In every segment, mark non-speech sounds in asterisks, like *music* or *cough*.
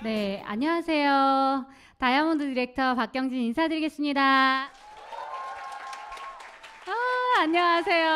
네, 안녕하세요. 다이아몬드 디렉터 박경진 인사드리겠습니다. 아, 안녕하세요.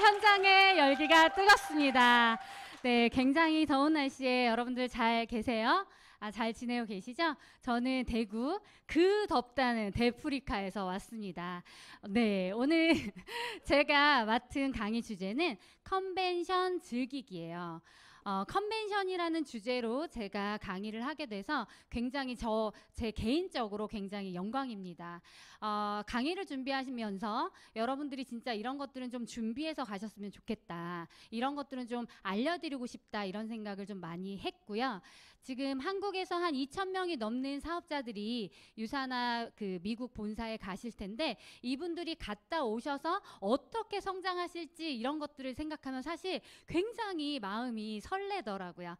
현장의 열기가 뜨겁습니다. 네, 굉장히 더운 날씨에 여러분들 잘 계세요? 아, 잘 지내고 계시죠? 저는 대구 그 덥다는 데프리카에서 왔습니다. 네, 오늘 *laughs* 제가 맡은 강의 주제는 컨벤션 즐기기예요. 어, 컨벤션이라는 주제로 제가 강의를 하게 돼서 굉장히 저 제 개인적으로 굉장히 영광입니다. 어, 강의를 준비하시면서 여러분들이 진짜 이런 것들은 좀 준비해서 가셨으면 좋겠다. 이런 것들은 좀 알려드리고 싶다. 이런 생각을 좀 많이 했고요. 지금 한국에서 한 2천 명이 넘는 사업자들이 유사나 그 미국 본사에 가실 텐데 이분들이 갔다 오셔서 어떻게 성장하실지 이런 것들을 생각하면 사실 굉장히 마음이 설 설레더라고요.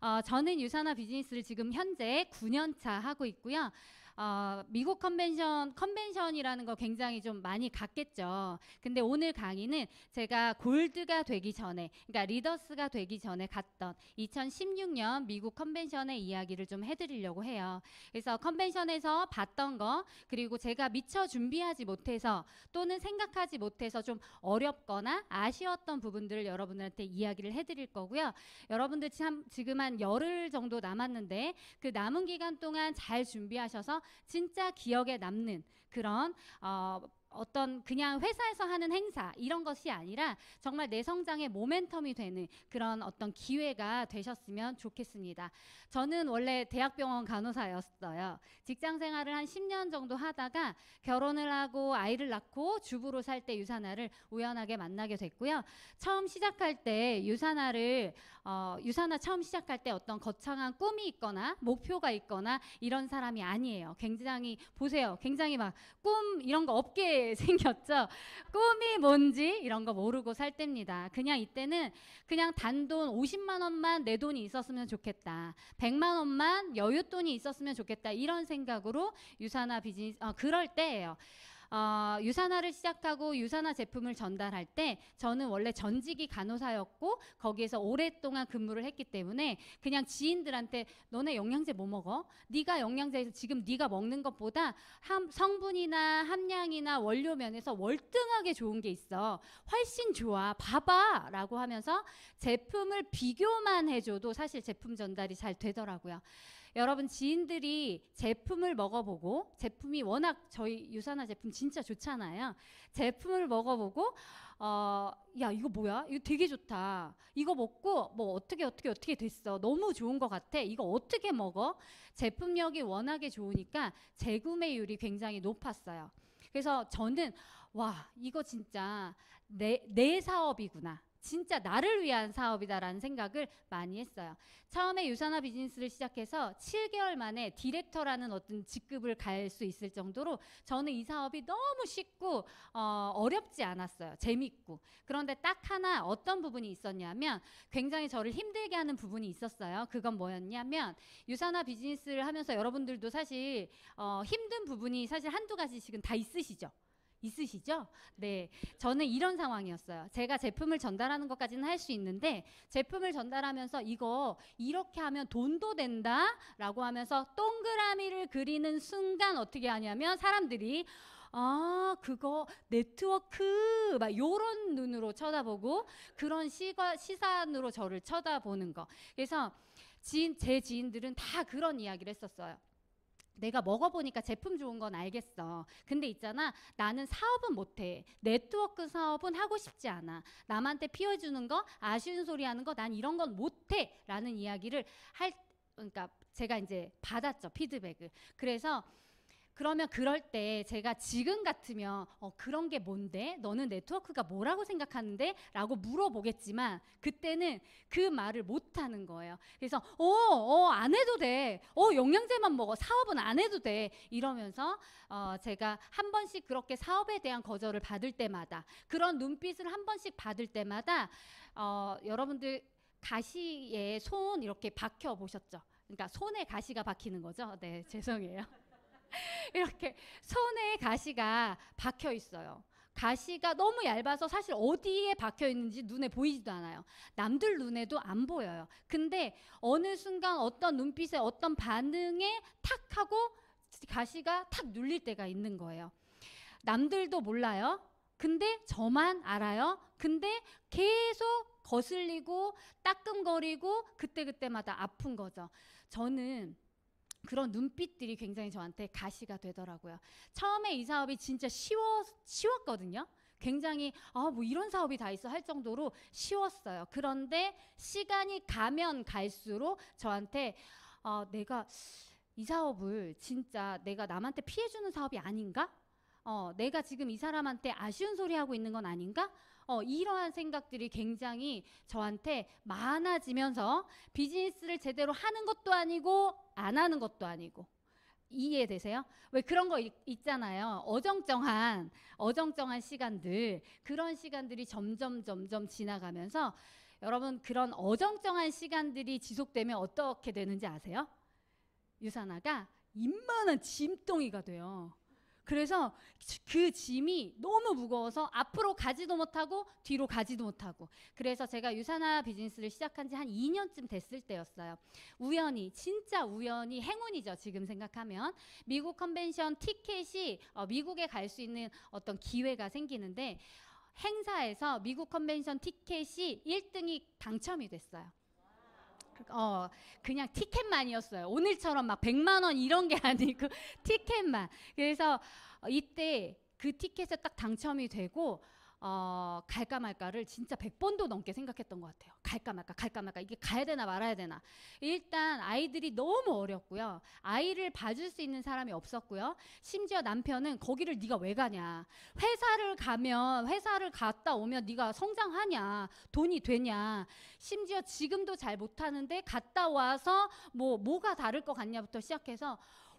어, 저는 유산화 비즈니스를 지금 현재 9년차 하고 있고요. 어, 미국 컨벤션 컨벤션이라는 거 굉장히 좀 많이 갔겠죠. 근데 오늘 강의는 제가 골드가 되기 전에 그러니까 리더스가 되기 전에 갔던 2016년 미국 컨벤션의 이야기를 좀 해드리려고 해요. 그래서 컨벤션에서 봤던 거 그리고 제가 미처 준비하지 못해서 또는 생각하지 못해서 좀 어렵거나 아쉬웠던 부분들을 여러분들한테 이야기를 해드릴 거고요. 여러분들 참 지금 한 열흘 정도 남았는데 그 남은 기간 동안 잘 준비하셔서 진짜 기억에 남는 그런 어, 어떤 그냥 회사에서 하는 행사 이런 것이 아니라 정말 내 성장의 모멘텀이 되는 그런 어떤 기회가 되셨으면 좋겠습니다. 저는 원래 대학병원 간호사였어요. 직장 생활을 한 10년 정도 하다가 결혼을 하고 아이를 낳고 주부로 살 때 유산화를 우연하게 만나게 됐고요. 처음 시작할 때 유산화를 어, 유산화 처음 시작할 때 어떤 거창한 꿈이 있거나 목표가 있거나 이런 사람이 아니에요. 굉장히 보세요. 굉장히 막 꿈 이런 거 없게 *laughs* 생겼죠. 꿈이 뭔지 이런 거 모르고 살 때입니다. 그냥 이때는 그냥 단돈 50만 원만 내 돈이 있었으면 좋겠다. 100만 원만 여윳돈이 있었으면 좋겠다. 이런 생각으로 유산화 비즈니스 어, 그럴 때예요. 어, 유산화를 시작하고 유산화 제품을 전달할 때 저는 원래 전직이 간호사였고 거기에서 오랫동안 근무를 했기 때문에 그냥 지인들한테 너네 영양제 뭐 먹어? 네가 영양제에서 지금 네가 먹는 것보다 함, 성분이나 함량이나 원료 면에서 월등하게 좋은 게 있어. 훨씬 좋아. 봐봐. 라고 하면서 제품을 비교만 해줘도 사실 제품 전달이 잘 되더라고요. 여러분 지인들이 제품을 먹어보고 제품이 워낙 저희 유산화 제품 진짜 좋잖아요. 제품을 먹어보고 어, 야 이거 뭐야? 이거 되게 좋다. 이거 먹고 뭐 어떻게 어떻게 어떻게 됐어? 너무 좋은 것 같아. 이거 어떻게 먹어? 제품력이 워낙에 좋으니까 재구매율이 굉장히 높았어요. 그래서 저는 와 이거 진짜 내, 내 사업이구나. 진짜 나를 위한 사업이다라는 생각을 많이 했어요. 처음에 유산화 비즈니스를 시작해서 7개월 만에 디렉터라는 어떤 직급을 갈 수 있을 정도로 저는 이 사업이 너무 쉽고 어, 렵지 않았어요. 재밌고. 그런데 딱 하나 어떤 부분이 있었냐면 굉장히 저를 힘들게 하는 부분이 있었어요. 그건 뭐였냐면 유산화 비즈니스를 하면서 여러분들도 사실 어, 힘든 부분이 사실 한두 가지씩은 다 있으시죠. 있으시죠? 네. 저는 이런 상황이었어요. 제가 제품을 전달하는 것까지는 할 수 있는데 제품을 전달하면서 이거 이렇게 하면 돈도 된다 라고 하면서 동그라미를 그리는 순간 어떻게 하냐면 사람들이 아, 그거 네트워크 막 요런 눈으로 쳐다보고 그런 시가, 시선으로 저를 쳐다보는 거. 그래서 지인, 제 지인들은 다 그런 이야기를 했었어요. 내가 먹어보니까 제품 좋은 건 알겠어. 근데 있잖아. 나는 사업은 못해. 네트워크 사업은 하고 싶지 않아. 남한테 피워주는 거, 아쉬운 소리 하는 거, 난 이런 건 못해. 라는 이야기를 할, 그러니까 제가 이제 받았죠. 피드백을. 그래서 그러면 그럴 때 제가 지금 같으면 어, 그런 게 뭔데? 너는 네트워크가 뭐라고 생각하는데? 라고 물어보겠지만 그때는 그 말을 못 하는 거예요. 그래서 어, 어, 안 해도 돼. 어, 영양제만 먹어. 사업은 안 해도 돼. 이러면서 어, 제가 한 번씩 그렇게 사업에 대한 거절을 받을 때마다 그런 눈빛을 한 번씩 받을 때마다 어, 여러분들 가시에 손 이렇게 박혀 보셨죠? 그러니까 손에 가시가 박히는 거죠. 네, *laughs* 죄송해요. *laughs* 이렇게 손에 가시가 박혀 있어요. 가시가 너무 얇아서 사실 어디에 박혀 있는지 눈에 보이지도 않아요. 남들 눈에도 안 보여요. 근데 어느 순간 어떤 눈빛에 어떤 반응에 탁 하고 가시가 탁 눌릴 때가 있는 거예요. 남들도 몰라요. 근데 저만 알아요. 근데 계속 거슬리고 따끔거리고 그때그때마다 아픈 거죠. 저는 그런 눈빛들이 굉장히 저한테 가시가 되더라고요. 처음에 이 사업이 진짜 쉬워, 쉬웠거든요. 굉장히 아뭐 이런 사업이 다 있어 할 정도로 쉬웠어요. 그런데 시간이 가면 갈수록 저한테 어, 내가 이 사업을 진짜 내가 남한테 피해주는 사업이 아닌가? 어, 내가 지금 이 사람한테 아쉬운 소리 하고 있는 건 아닌가? 어, 이러한 생각들이 굉장히 저한테 많아지면서 비즈니스를 제대로 하는 것도 아니고 안 하는 것도 아니고 이해되세요? 왜 그런 거 있, 잖아요 어정쩡한 어정쩡한 시간들 그런 시간들이 점점 점점 지나가면서 여러분 그런 어정쩡한 시간들이 지속되면 어떻게 되는지 아세요? 유산화가 임만한 짐덩이가 돼요. 그래서 그 짐이 너무 무거워서 앞으로 가지도 못하고 뒤로 가지도 못하고 그래서 제가 유산화 비즈니스를 시작한 지 한 2년쯤 됐을 때였어요. 우연히 진짜 우연히 행운이죠. 지금 생각하면 미국 컨벤션 티켓이 어, 미국에 갈 수 있는 어떤 기회가 생기는데 행사에서 미국 컨벤션 티켓이 1등이 당첨이 됐어요. 어, 그냥 티켓만이었어요. 오늘처럼 막 100만 원 이런 게 *laughs* 아니고 티켓만. 그래서 이때 그 티켓에 딱 당첨이 되고 어, 갈까 말까를 진짜 100번도 넘게 생각했던 것 같아요. 갈까 말까, 갈까 말까. 이게 가야 되나 말아야 되나. 일단 아이들이 너무 어렸고요. 아이를 봐줄 수 있는 사람이 없었고요. 심지어 남편은 거기를 네가 왜 가냐. 회사를 가면 회사를 갔다 오면 네가 성장하냐. 돈이 되냐. 심지어 지금도 잘 못하는데 갔다 와서 뭐 뭐가 다를 것 같냐부터 시작해서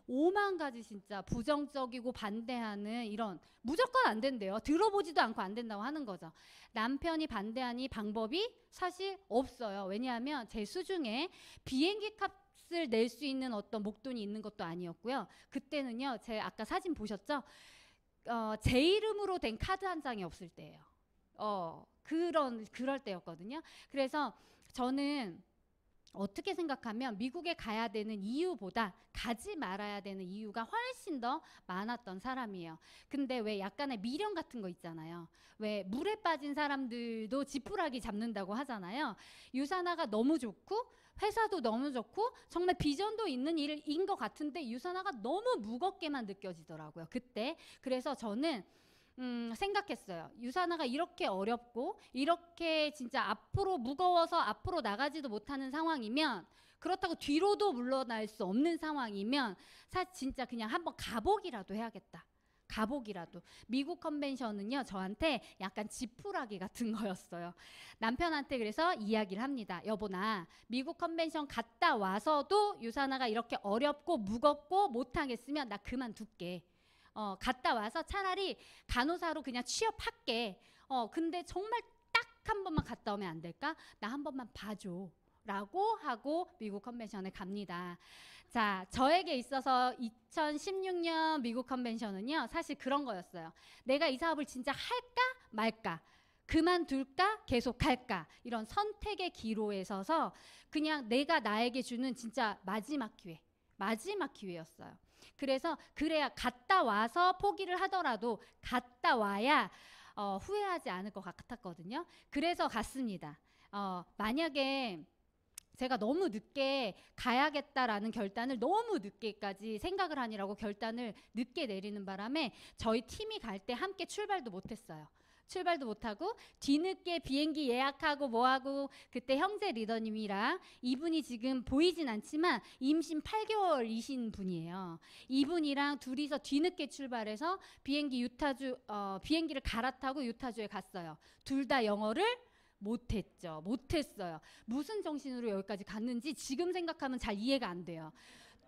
오만 가지 진짜 부정적이고 반대하는 이런 무조건 안 된대요. 들어보지도 않고 안 된다고 하는 거죠. 남편이 반대하니 방법이 사실 없어요. 왜냐하면 제 수 중에 비행기 값 값을 낼 수 있는 어떤 목돈이 있는 것도 아니었고요. 그때는요, 제 아까 사진 보셨죠? 어, 제 이름으로 된 카드 한 장이 없을 때예요. 어, 그런 그럴 때였거든요. 그래서 저는 어떻게 생각하면 미국에 가야 되는 이유보다 가지 말아야 되는 이유가 훨씬 더 많았던 사람이에요. 근데 왜 약간의 미련 같은 거 있잖아요. 왜 물에 빠진 사람들도 지푸라기 잡는다고 하잖아요. 유산화가 너무 좋고 회사도 너무 좋고 정말 비전도 있는 일인 것 같은데 유산화가 너무 무겁게만 느껴지더라고요. 그때 그래서 저는 음, 생각했어요. 유산화가 이렇게 어렵고 이렇게 진짜 앞으로 무거워서 앞으로 나가지도 못하는 상황이면 그렇다고 뒤로도 물러날 수 없는 상황이면 사 진짜 그냥 한번 가보기라도 해야겠다. 가복이라도 미국 컨벤션은요 저한테 약간 지푸라기 같은 *laughs* 거였어요 남편한테 그래서 이야기를 합니다 여보 나 미국 컨벤션 갔다 와서도 유산화가 이렇게 어렵고 무겁고 못하겠으면 나 그만둘게 어, 갔다 와서 차라리 간호사로 그냥 취업할게. 어, 근데 정말 딱 한 번만 갔다 오면 안 될까? 나 한 번만 봐줘. 라고 하고 미국 컨벤션에 갑니다. 자, 저에게 있어서 2016년 미국 컨벤션은요, 사실 그런 거였어요. 내가 이 사업을 진짜 할까 말까? 그만둘까 계속 할까 이런 선택의 기로에 서서 그냥 내가 나에게 주는 진짜 마지막 기회 마지막 기회였어요. 그래서 그래야 갔다 와서 포기를 하더라도 갔다 와야 어, 후회하지 않을 것 같았거든요. 그래서 갔습니다. 어, 만약에 제가 너무 늦게 가야겠다라는 결단을 너무 늦게까지 생각을 하니라고 결단을 늦게 내리는 바람에 저희 팀이 갈 때 함께 출발도 못했어요. 출발도 못하고 뒤늦게 비행기 예약하고 뭐하고 그때 형제 리더님이랑 이분이 지금 보이진 않지만 임신 8개월이신 분이에요. 이분이랑 둘이서 뒤늦게 출발해서 비행기 유타주 어, 비행기를 갈아타고 유타주에 갔어요. 둘 다 영어를 못했죠. 못했어요. 무슨 정신으로 여기까지 갔는지 지금 생각하면 잘 이해가 안 돼요.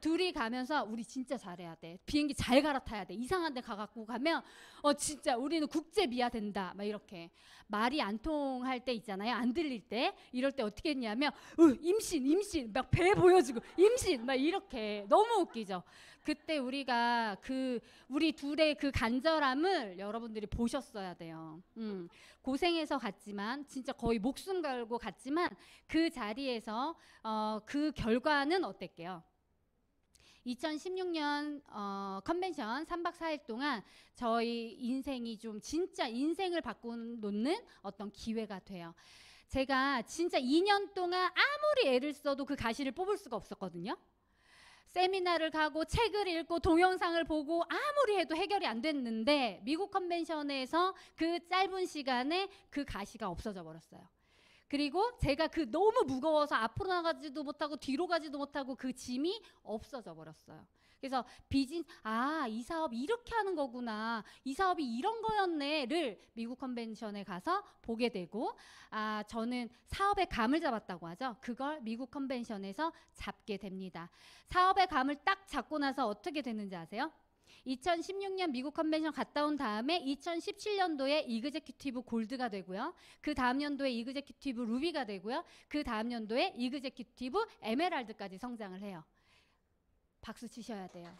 둘이 가면서 우리 진짜 잘해야 돼. 비행기 잘 갈아타야 돼. 이상한 데 가갖고 가면 어 진짜 우리는 국제 미야 된다. 막 이렇게 말이 안 통할 때 있잖아요. 안 들릴 때 이럴 때 어떻게 했냐면 으, 임신 임신 막 배 보여주고 임신 막 이렇게 너무 웃기죠. 그때 우리가 그 우리 둘의 그 간절함을 여러분들이 보셨어야 돼요. 음. 고생해서 갔지만 진짜 거의 목숨 걸고 갔지만 그 자리에서 어, 그 결과는 어땠게요? 2016년 어, 컨벤션 3박 4일 동안 저희 인생이 좀 진짜 인생을 바꾸는 어떤 기회가 돼요. 제가 진짜 2년 동안 아무리 애를 써도 그 가시를 뽑을 수가 없었거든요. 세미나를 가고 책을 읽고 동영상을 보고 아무리 해도 해결이 안 됐는데 미국 컨벤션에서 그 짧은 시간에 그 가시가 없어져 버렸어요. 그리고 제가 그 너무 무거워서 앞으로 나가지도 못하고 뒤로 가지도 못하고 그 짐이 없어져 버렸어요. 그래서 비즈니스 아, 이 사업 이렇게 하는 거구나. 이 사업이 이런 거였네를 미국 컨벤션에 가서 보게 되고 아, 저는 사업의 감을 잡았다고 하죠. 그걸 미국 컨벤션에서 잡게 됩니다. 사업의 감을 딱 잡고 나서 어떻게 됐는지 아세요? 2016년 미국 컨벤션 갔다 온 다음에 2017년도에 이그제큐티브 골드가 되고요. 그 다음 연도에 이그제큐티브 루비가 되고요. 그 다음 연도에 이그제큐티브 에메랄드까지 성장을 해요. 박수 치셔야 돼요.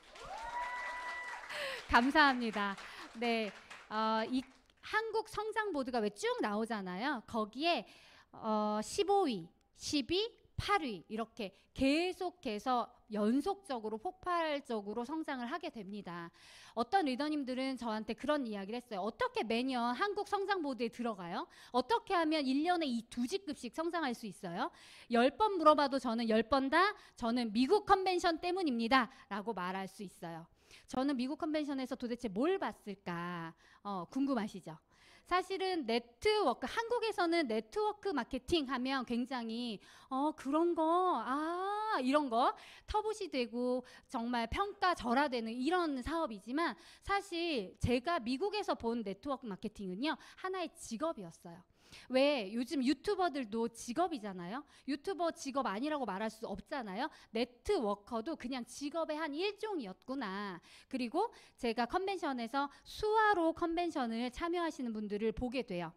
감사합니다. 네. 어, 이 한국 성장 보드가 왜 쭉 나오잖아요. 거기에 어, 15위, 10위, 8위 이렇게 계속해서 연속적으로 폭발적으로 성장을 하게 됩니다. 어떤 리더님들은 저한테 그런 이야기를 했어요. 어떻게 매년 한국 성장 보드에 들어가요? 어떻게 하면 1년에 이두 직급씩 성장할 수 있어요? 10번 물어봐도 저는 10번 다 저는 미국 컨벤션 때문입니다. 라고 말할 수 있어요. 저는 미국 컨벤션에서 도대체 뭘 봤을까 어, 궁금하시죠? 사실은 네트워크 한국에서는 네트워크 마케팅 하면 굉장히 어 그런 거 아 이런 거 터부시 되고 정말 평가절하되는 이런 사업이지만 사실 제가 미국에서 본 네트워크 마케팅은요 하나의 직업이었어요. 왜 요즘 유튜버들도 직업이잖아요. 유튜버 직업 아니라고 말할 수 없잖아요. 네트워커도 그냥 직업의 한 일종이었구나. 그리고 제가 컨벤션에서 수화로 컨벤션을 참여하시는 분들을 보게 돼요.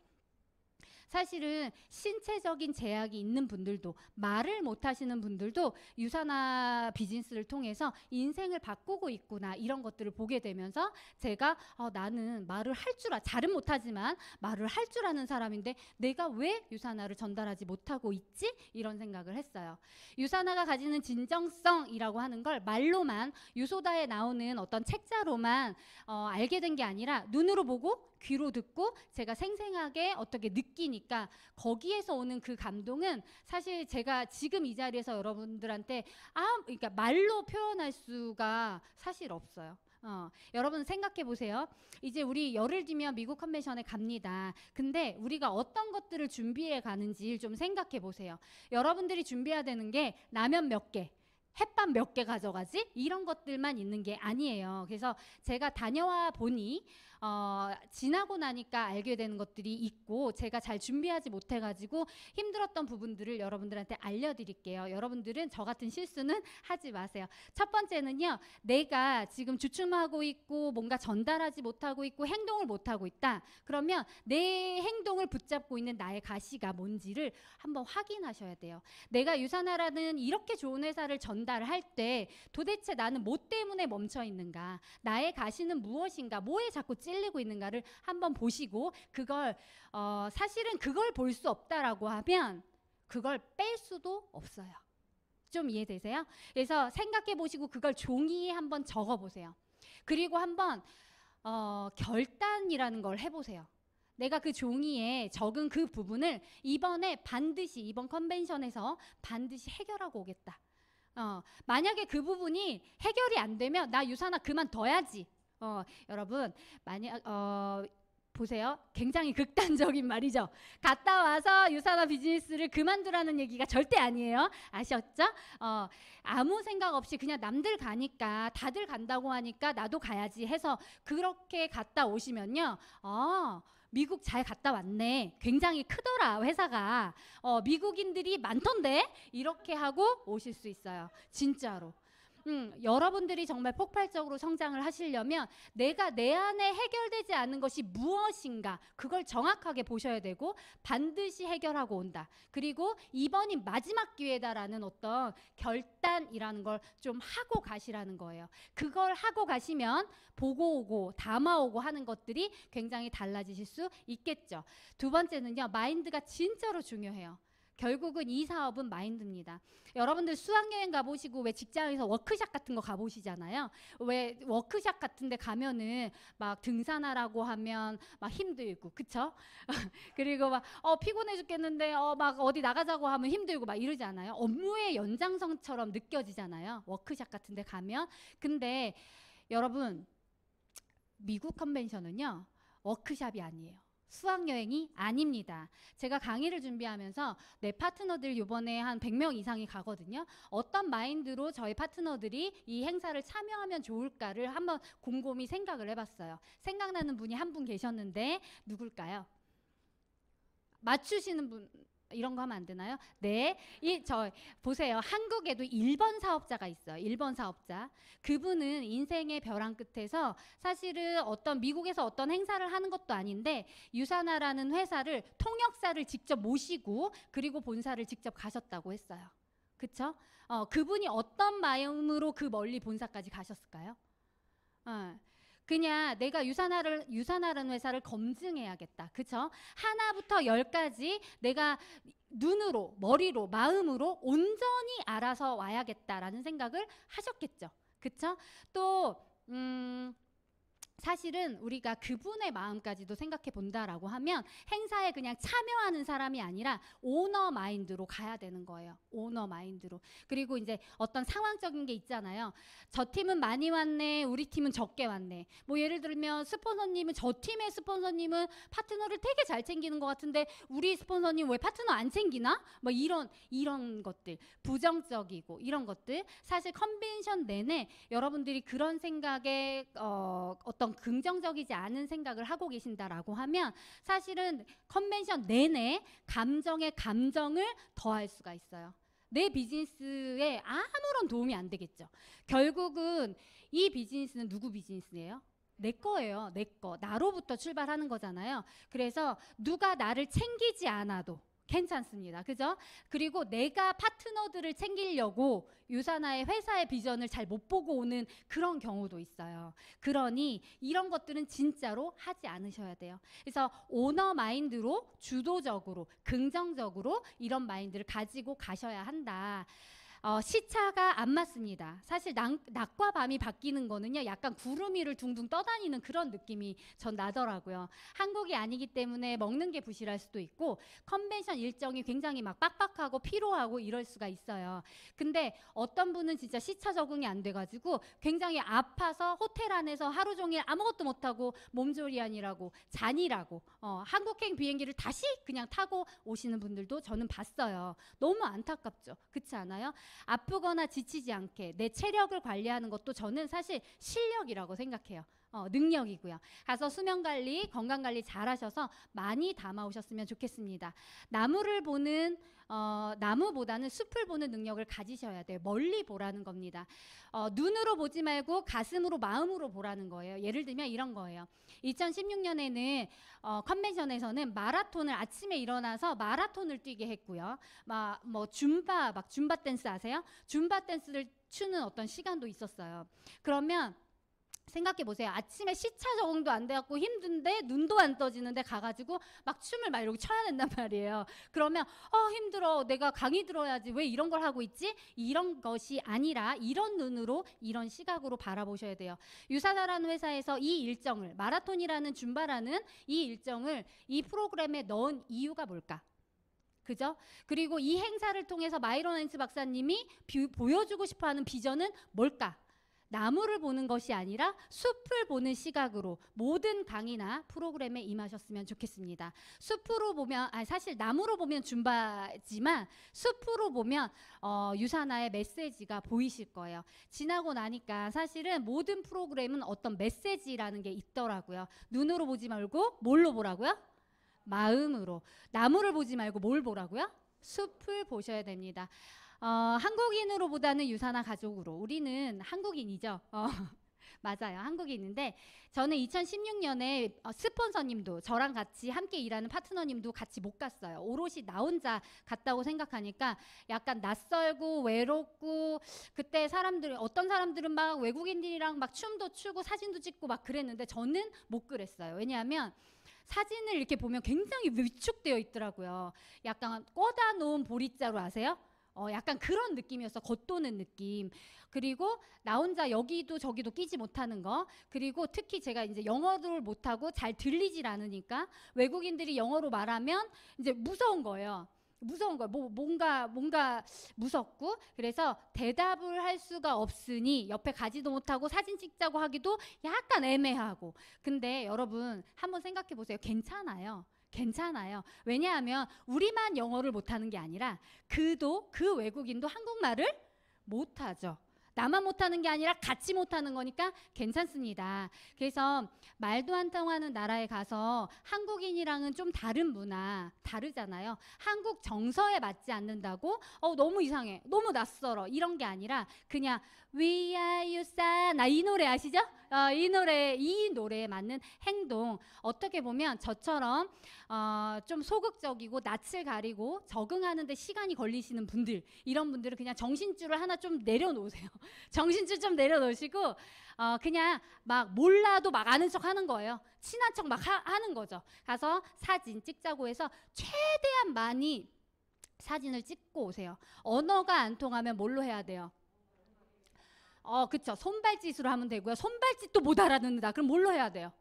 사실은 신체적인 제약이 있는 분들도 말을 못 하시는 분들도 유사나 비즈니스를 통해서 인생을 바꾸고 있구나 이런 것들을 보게 되면서 제가 어, 나는 말을 할 줄 아, 잘은 못하지만 말을 할 줄 아는 사람인데 내가 왜 유사나를 전달하지 못하고 있지? 이런 생각을 했어요. 유사나가 가지는 진정성이라고 하는 걸 말로만 유소다에 나오는 어떤 책자로만 어, 알게 된 게 아니라 눈으로 보고 귀로 듣고 제가 생생하게 어떻게 느끼니 했으니까 거기에서 오는 그 감동은 사실 제가 지금 이 자리에서 여러분들한테 아 그러니까 말로 표현할 수가 사실 없어요. 어, 여러분 생각해 보세요. 이제 우리 열흘 뒤면 미국 컨벤션에 갑니다. 근데 우리가 어떤 것들을 준비해 가는지 좀 생각해 보세요. 여러분들이 준비해야 되는 게 라면 몇 개, 햇반 몇 개 가져가지? 이런 것들만 있는 게 아니에요. 그래서 제가 다녀와 보니 어, 지나고 나니까 알게 되는 것들이 있고 제가 잘 준비하지 못해가지고 힘들었던 부분들을 여러분들한테 알려드릴게요. 여러분들은 저 같은 실수는 하지 마세요. 첫 번째는요. 내가 지금 주춤하고 있고 뭔가 전달하지 못하고 있고 행동을 못하고 있다. 그러면 내 행동을 붙잡고 있는 나의 가시가 뭔지를 한번 확인하셔야 돼요. 내가 유산하라는 이렇게 좋은 회사를 전 전달을 할 때 도대체 나는 뭐 때문에 멈춰 있는가? 나의 가시는 무엇인가? 뭐에 자꾸 찔리고 있는가를 한번 보시고 그걸 어, 사실은 그걸 볼 수 없다라고 하면 그걸 뺄 수도 없어요. 좀 이해되세요? 그래서 생각해 보시고 그걸 종이에 한번 적어 보세요. 그리고 한번 어, 결단이라는 걸 해보세요. 내가 그 종이에 적은 그 부분을 이번에 반드시 이번 컨벤션에서 반드시 해결하고 오겠다. 어, 만약에 그 부분이 해결이 안 되면 나 유산화 그만둬야지. 어, 여러분, 만약, 어, 보세요. 굉장히 극단적인 *laughs* 말이죠. 갔다 와서 유산화 비즈니스를 그만두라는 얘기가 절대 아니에요. 아셨죠? 어, 아무 생각 없이 그냥 남들 가니까 다들 간다고 하니까 나도 가야지 해서 그렇게 갔다 오시면요. 어, 미국 잘 갔다 왔네. 굉장히 크더라, 회사가. 어, 미국인들이 많던데? 이렇게 하고 오실 수 있어요. 진짜로. 음, 여러분들이 정말 폭발적으로 성장을 하시려면 내가 내 안에 해결되지 않은 것이 무엇인가 그걸 정확하게 보셔야 되고 반드시 해결하고 온다. 그리고 이번이 마지막 기회다라는 어떤 결단이라는 걸 좀 하고 가시라는 거예요. 그걸 하고 가시면 보고 오고 담아오고 하는 것들이 굉장히 달라지실 수 있겠죠. 두 번째는요. 마인드가 진짜로 중요해요. 결국은 이 사업은 마인드입니다. 여러분들 수학여행 가보시고 왜 직장에서 워크샵 같은 거 가보시잖아요. 왜 워크샵 같은 데 가면은 막 등산하라고 하면 막 힘들고 그쵸? *laughs* 그리고 막어 피곤해 죽겠는데 어막 어디 나가자고 하면 힘들고 막이러잖아요 업무의 연장선처럼 느껴지잖아요. 워크샵 같은 데 가면. 근데 여러분 미국 컨벤션은요. 워크샵이 아니에요. 수학여행이 아닙니다. 제가 강의를 준비하면서 내 파트너들 요번에 한 100명 이상이 가거든요. 어떤 마인드로 저희 파트너들이 이 행사를 참여하면 좋을까를 한번 곰곰이 생각을 해봤어요. 생각나는 분이 한 분 계셨는데 누굴까요? 맞추시는 분 이런 거 하면 안 되나요? 네. 이, 저, 보세요. 한국에도 1번 사업자가 있어요. 1번 사업자. 그분은 인생의 벼랑 끝에서 사실은 어떤 미국에서 어떤 행사를 하는 것도 아닌데 유사나라는 회사를 통역사를 직접 모시고 그리고 본사를 직접 가셨다고 했어요. 그쵸? 어, 그분이 어떤 마음으로 그 멀리 본사까지 가셨을까요? 어. 그냥 내가 유산하를 유산화라는 회사를 검증해야겠다. 그쵸? 하나부터 열까지 내가 눈으로, 머리로, 마음으로 온전히 알아서 와야겠다라는 생각을 하셨겠죠. 그쵸? 또 음, 사실은 우리가 그분의 마음까지도 생각해 본다라고 하면 행사에 그냥 참여하는 사람이 아니라 오너 마인드로 가야 되는 거예요. 오너 마인드로. 그리고 이제 어떤 상황적인 게 있잖아요. 저 팀은 많이 왔네. 우리 팀은 적게 왔네. 뭐 예를 들면 스폰서님은 저 팀의 스폰서님은 파트너를 되게 잘 챙기는 것 같은데 우리 스폰서님 왜 파트너 안 챙기나? 뭐 이런 이런 것들 부정적이고 이런 것들 사실 컨벤션 내내 여러분들이 그런 생각에 어, 어떤 어떤 긍정적이지 않은 생각을 하고 계신다라고 하면 사실은 컨벤션 내내 감정의 감정을 더할 수가 있어요. 내 비즈니스에 아무런 도움이 안 되겠죠. 결국은 이 비즈니스는 누구 비즈니스예요? 내 거예요. 내 거. 나로부터 출발하는 거잖아요. 그래서 누가 나를 챙기지 않아도 괜찮습니다. 그죠? 그리고 내가 파트너들을 챙기려고 유사나의 회사의 비전을 잘 못 보고 오는 그런 경우도 있어요. 그러니 이런 것들은 진짜로 하지 않으셔야 돼요. 그래서 오너 마인드로 주도적으로 긍정적으로 이런 마인드를 가지고 가셔야 한다. 어, 시차가 안 맞습니다. 사실 남, 낮과 밤이 바뀌는 거는요, 약간 구름 위를 둥둥 떠다니는 그런 느낌이 전 나더라고요. 한국이 아니기 때문에 먹는 게 부실할 수도 있고, 컨벤션 일정이 굉장히 막 빡빡하고 피로하고 이럴 수가 있어요. 근데 어떤 분은 진짜 시차 적응이 안 돼가지고 굉장히 아파서 호텔 안에서 하루 종일 아무것도 못하고 몸조리 아니라고 잔이라고 어, 한국행 비행기를 다시 그냥 타고 오시는 분들도 저는 봤어요. 너무 안타깝죠. 그렇지 않아요? 아프거나 지치지 않게 내 체력을 관리하는 것도 저는 사실 실력이라고 생각해요. 어, 능력이고요. 가서 수면 관리, 건강 관리 잘 하셔서 많이 담아 오셨으면 좋겠습니다. 나무를 보는 어, 나무보다는 숲을 보는 능력을 가지셔야 돼요. 멀리 보라는 겁니다. 어, 눈으로 보지 말고 가슴으로 마음으로 보라는 거예요. 예를 들면 이런 거예요. 2016년에는 어, 컨벤션에서는 마라톤을 아침에 일어나서 마라톤을 뛰게 했고요. 막뭐 줌바 막 줌바 댄스 아세요? 줌바 댄스를 추는 어떤 시간도 있었어요. 그러면 생각해 보세요. 아침에 시차 적응도 안 돼갖고 힘든데 눈도 안 떠지는데 가가지고 막 춤을 막 이러고 춰야 된단 *laughs* 말이에요. 그러면 어 힘들어 내가 강의 들어야지 왜 이런 걸 하고 있지? 이런 것이 아니라 이런 눈으로 이런 시각으로 바라보셔야 돼요. 유사다라는 회사에서 이 일정을 마라톤이라는 준바라는 이 일정을 이 프로그램에 넣은 이유가 뭘까? 그죠? 그리고 이 행사를 통해서 마이로나스 박사님이 비, 보여주고 싶어하는 비전은 뭘까? 나무를 보는 것이 아니라 숲을 보는 시각으로 모든 강의나 프로그램에 임하셨으면 좋겠습니다. 숲으로 보면 아 사실 나무로 보면 줌바지만 숲으로 보면 어, 유산화의 메시지가 보이실 거예요. 지나고 나니까 사실은 모든 프로그램은 어떤 메시지라는 게 있더라고요. 눈으로 보지 말고 뭘로 보라고요? 마음으로. 나무를 보지 말고 뭘 보라고요? 숲을 보셔야 됩니다. 어, 한국인으로보다는 유사나 가족으로 우리는 한국인이죠. 어. *laughs* 맞아요. 한국에있는데 저는 2016년에 어, 스폰서님도 저랑 같이 함께 일하는 파트너님도 같이 못 갔어요. 오롯이 나 혼자 갔다고 생각하니까 약간 낯설고 외롭고 그때 사람들 어떤 사람들은 막 외국인들이랑 막 춤도 추고 사진도 찍고 막 그랬는데 저는 못 그랬어요. 왜냐하면 사진을 이렇게 보면 굉장히 위축되어 있더라고요. 약간 꽂아 놓은 보리자루 아세요? 어, 약간 그런 느낌이었어. 겉도는 느낌. 그리고 나 혼자 여기도 저기도 끼지 못하는 거. 그리고 특히 제가 이제 영어를 못하고 잘 들리질 않으니까 외국인들이 영어로 말하면 이제 무서운 거예요. 무서운 거예요. 뭐, 뭔가, 뭔가 무섭고. 그래서 대답을 할 수가 없으니 옆에 가지도 못하고 사진 찍자고 하기도 약간 애매하고. 근데 여러분, 한번 생각해 보세요. 괜찮아요. 괜찮아요. 왜냐하면 우리만 영어를 못하는 게 아니라 그도 그 외국인도 한국말을 못하죠. 나만 못하는 게 아니라 같이 못하는 거니까 괜찮습니다. 그래서 말도 안 통하는 나라에 가서 한국인이랑은 좀 다른 문화, 다르잖아요. 한국 정서에 맞지 않는다고 어, 너무 이상해, 너무 낯설어 이런 게 아니라 그냥 We are y 아, 이 노래 아시죠? 어, 이 노래 이 노래에 맞는 행동 어떻게 보면 저처럼 어, 좀 소극적이고 낯을 가리고 적응하는데 시간이 걸리시는 분들 이런 분들은 그냥 정신줄을 하나 좀 내려놓으세요. *laughs* 정신줄 좀 내려놓으시고 어, 그냥 막 몰라도 막 아는 척 하는 거예요. 친한 척 막 하는 거죠. 가서 사진 찍자고 해서 최대한 많이 사진을 찍고 오세요. 언어가 안 통하면 뭘로 해야 돼요? 어, 그쵸. 손발짓으로 하면 되고요. 손발짓도 못 알아듣는다. 그럼 뭘로 해야 돼요?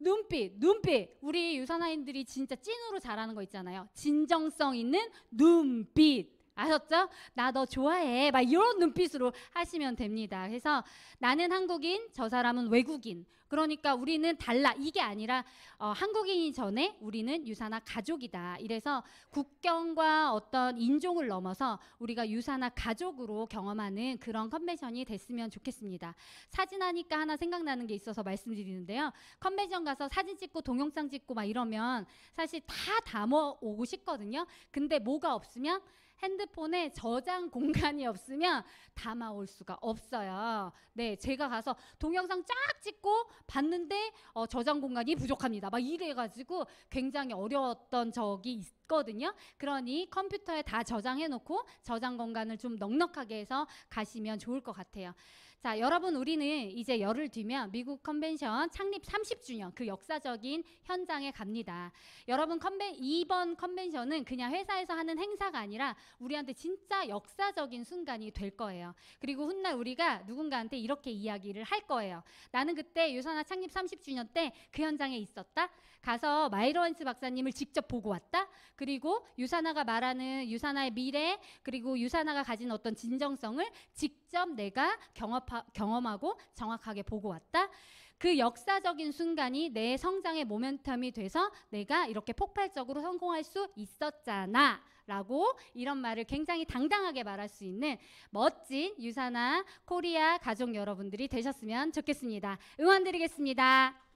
눈빛, 눈빛. 우리 유산화인들이 진짜 찐으로 잘하는 거 있잖아요. 진정성 있는 눈빛. 아셨죠? 나 너 좋아해. 막 이런 눈빛으로 하시면 됩니다. 그래서 나는 한국인, 저 사람은 외국인. 그러니까 우리는 달라 이게 아니라 어, 한국인이 전에 우리는 유사나 가족이다. 이래서 국경과 어떤 인종을 넘어서 우리가 유사나 가족으로 경험하는 그런 컨벤션이 됐으면 좋겠습니다. 사진하니까 하나 생각나는 게 있어서 말씀드리는데요. 컨벤션 가서 사진 찍고 동영상 찍고 막 이러면 사실 다 담아 오고 싶거든요. 근데 뭐가 없으면 핸드폰에 저장 공간이 없으면 담아올 수가 없어요. 네, 제가 가서 동영상 쫙 찍고 봤는데 어, 저장 공간이 부족합니다. 막 이래가지고 굉장히 어려웠던 적이 있거든요. 그러니 컴퓨터에 다 저장해놓고 저장 공간을 좀 넉넉하게 해서 가시면 좋을 것 같아요. 자, 여러분 우리는 이제 열흘 뒤면 미국 컨벤션 창립 30주년 그 역사적인 현장에 갑니다. 여러분 컨벤 이번 컨벤션은 그냥 회사에서 하는 행사가 아니라 우리한테 진짜 역사적인 순간이 될 거예요. 그리고 훗날 우리가 누군가한테 이렇게 이야기를 할 거예요. 나는 그때 유산화 창립 30주년 때 그 현장에 있었다. 가서 마이러원스 박사님을 직접 보고 왔다. 그리고 유산화가 말하는 유산화의 미래 그리고 유산화가 가진 어떤 진정성을 직접 내가 경험 경험하, 경험하고 정확하게 보고 왔다. 그 역사적인 순간이 내 성장의 모멘텀이 돼서 내가 이렇게 폭발적으로 성공할 수 있었잖아. 라고 이런 말을 굉장히 당당하게 말할 수 있는 멋진 유사나 코리아 가족 여러분들이 되셨으면 좋겠습니다. 응원드리겠습니다.